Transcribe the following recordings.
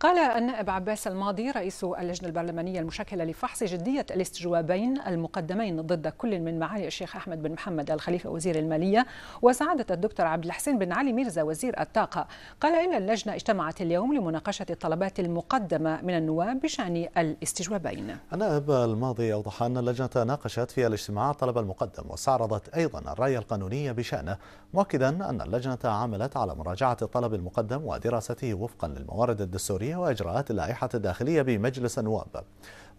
قال النائب عباس الماضي رئيس اللجنة البرلمانية المشكلة لفحص جدية الاستجوابين المقدمين ضد كل من معالي الشيخ أحمد بن محمد الخليفة وزير المالية وسعادة الدكتور عبد الحسين بن علي ميرزا وزير الطاقة قال إن اللجنة اجتمعت اليوم لمناقشة الطلبات المقدمة من النواب بشأن الاستجوابين النائب الماضي أوضح أن اللجنة ناقشت في الاجتماع الطلب المقدم واستعرضت أيضا الرأي القانوني بشأنه مؤكدا أن اللجنة عملت على مراجعة الطلب المقدم ودراسته وفقا للموارد الدستورية الداخلية وإجراءات اللائحة الداخلية بمجلس النواب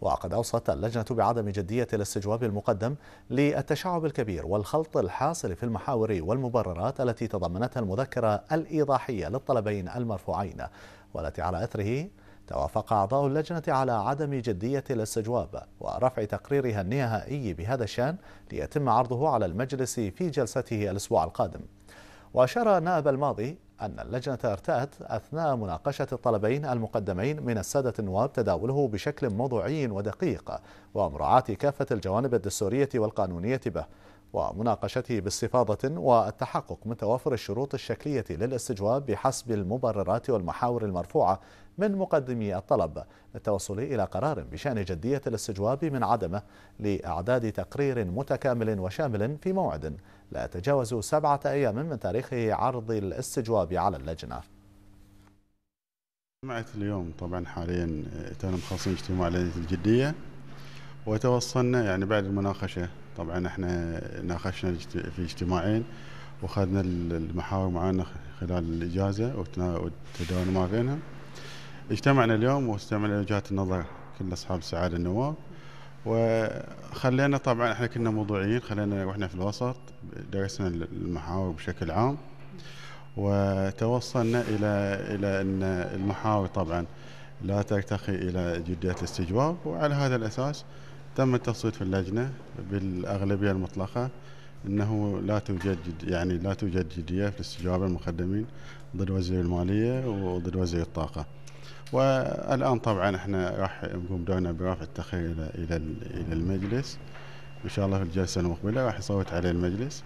وقد أوصت اللجنة بعدم جدية الاستجواب المقدم للتشعب الكبير والخلط الحاصل في المحاور والمبررات التي تضمنتها المذكرة الإيضاحية للطلبين المرفوعين والتي على أثره توافق أعضاء اللجنة على عدم جدية الاستجواب ورفع تقريرها النهائي بهذا الشأن ليتم عرضه على المجلس في جلسته الأسبوع القادم وأشار نائب الماضي أن اللجنة ارتأت أثناء مناقشة الطلبين المقدمين من السادة النواب تداوله بشكل موضوعي ودقيق ومراعاة كافة الجوانب الدستورية والقانونية به ومناقشته باستفاضة والتحقق من توافر الشروط الشكلية للاستجواب بحسب المبررات والمحاور المرفوعة من مقدمي الطلب للتوصل إلى قرار بشأن جدية الاستجواب من عدمه لإعداد تقرير متكامل وشامل في موعد لا يتجاوز سبعة أيام من تاريخ عرض الاستجواب على اللجنة جمعت اليوم طبعا حاليا آه، تم خاصين اجتماع لجنة الجدية وتوصلنا يعني بعد المناقشة طبعا احنا ناقشنا في اجتماعين واخذنا المحاور معانا خلال الاجازه والتداول ما بينها اجتمعنا اليوم واستمعنا وجهات النظر كل اصحاب السعاده النواب وخلينا طبعا احنا كنا موضوعيين خلينا واحنا في الوسط درسنا المحاور بشكل عام وتوصلنا الى الى ان المحاور طبعا لا ترتقي الى جديه الاستجواب وعلى هذا الاساس تم التصويت في اللجنة بالأغلبية المطلقة أنه لا توجد يعني لا توجد جدية في استجواب المقدمين ضد وزير المالية وضد وزير الطاقة والآن طبعا احنا راح نقوم دورنا برفع التخير إلى, إلى, إلى المجلس إن شاء الله في الجلسة المقبلة راح يصوت عليه المجلس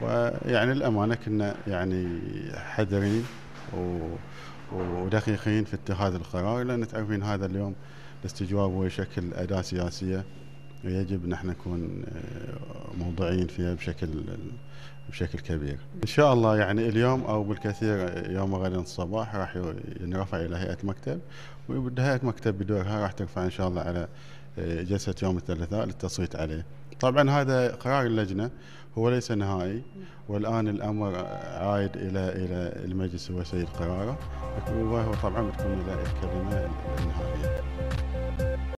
ويعني الأمانة كنا يعني حذرين و ودقيقين في اتخاذ القرار لان تعرفين هذا اليوم الاستجواب هو شكل اداه سياسيه يجب نحن نكون آه، موضوعيين فيها بشكل بشكل كبير. ان شاء الله يعني اليوم او بالكثير يوم غدا الصباح راح ينرفع الى هيئه مكتب هيئه مكتب بدورها راح ترفع ان شاء الله على إيه، جلسه يوم الثلاثاء للتصويت عليه. طبعا هذا قرار اللجنه هو ليس نهائي والان الامر عائد الى الى المجلس هو سيد قراره وهو طبعا بتكون إلى الكلمه النهائيه.